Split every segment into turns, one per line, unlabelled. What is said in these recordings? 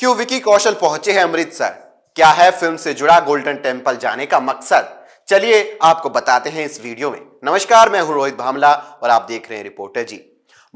क्यों विकी कौशल पहुंचे हैं अमृतसर क्या है फिल्म से जुड़ा गोल्डन टेम्पल जाने का मकसद चलिए आपको बताते हैं इस वीडियो में नमस्कार मैं हूं रोहित भामला और आप देख रहे हैं reporter ji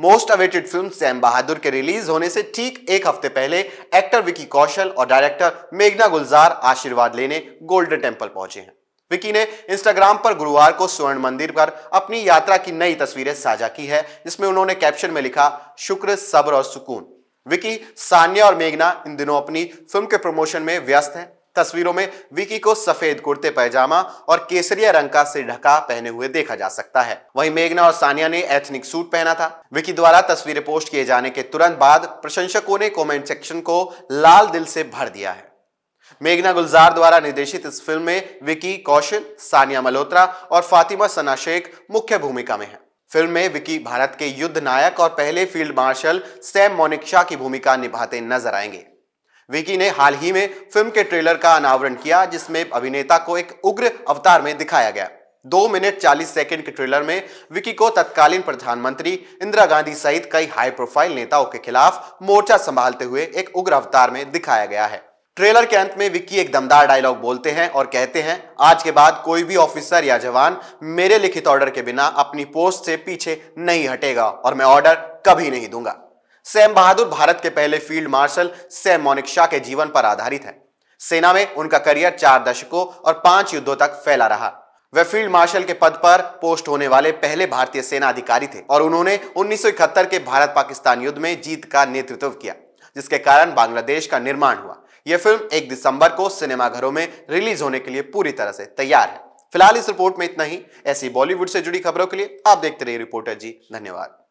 most awaited film Sam Bahadur के रिलीज होने से ठीक एक हफ्ते पहले एक्टर विकी कौशल और डायरेक्टर मेघना गुलजार आशीर्वाद लेने गोल्डन टेम्पल पहुंचे हैं विकी ने इंस्टाग्राम पर गुरुवार को स्वर्ण मंदिर पर अपनी यात्रा की नई तस्वीरें साझा की है जिसमें उन्होंने कैप्शन में लिखा शुक्र सब्र और सुकून विकी सान्या और मेघना इन दिनों अपनी फिल्म के प्रमोशन में व्यस्त हैं तस्वीरों में विकी को सफेद कुर्ते पैजामा और केसरिया रंग का सिर ढका पहने हुए देखा जा सकता है वहीं मेघना और सानिया ने एथनिक सूट पहना था विकी द्वारा तस्वीरें पोस्ट किए जाने के तुरंत बाद प्रशंसकों ने कमेंट सेक्शन को लाल दिल से भर दिया है मेघना गुलजार द्वारा निर्देशित इस फिल्म में विकी कौशल सानिया मल्होत्रा और फातिमा सना शेख मुख्य भूमिका में है फिल्म में विकी भारत के युद्ध नायक और पहले फील्ड मार्शल सैम मोनिक्शा की भूमिका निभाते नजर आएंगे विकी ने हाल ही में फिल्म के ट्रेलर का अनावरण किया जिसमें अभिनेता को एक उग्र अवतार में दिखाया गया दो मिनट चालीस सेकंड के ट्रेलर में विकी को तत्कालीन प्रधानमंत्री इंदिरा गांधी सहित कई हाई प्रोफाइल नेताओं के खिलाफ मोर्चा संभालते हुए एक उग्र अवतार में दिखाया गया है ट्रेलर के अंत में विक्की एक दमदार डायलॉग बोलते हैं और कहते हैं आज के बाद कोई भी ऑफिसर या जवान मेरे लिखित ऑर्डर के बिना अपनी पोस्ट से पीछे नहीं हटेगा और मैं ऑर्डर कभी नहीं दूंगा सैम बहादुर भारत के पहले field marshal Sam Manekshaw के जीवन पर आधारित है सेना में उनका करियर चार दशकों और पांच युद्धों तक फैला रहा वह फील्ड मार्शल के पद पर पोस्ट होने वाले पहले भारतीय सेना अधिकारी थे और उन्होंने उन्नीस के भारत पाकिस्तान युद्ध में जीत का नेतृत्व किया जिसके कारण बांग्लादेश का निर्माण हुआ यह फिल्म एक दिसंबर को सिनेमाघरों में रिलीज होने के लिए पूरी तरह से तैयार है फिलहाल इस रिपोर्ट में इतना ही ऐसी बॉलीवुड से जुड़ी खबरों के लिए आप देखते रहिए रिपोर्टर जी धन्यवाद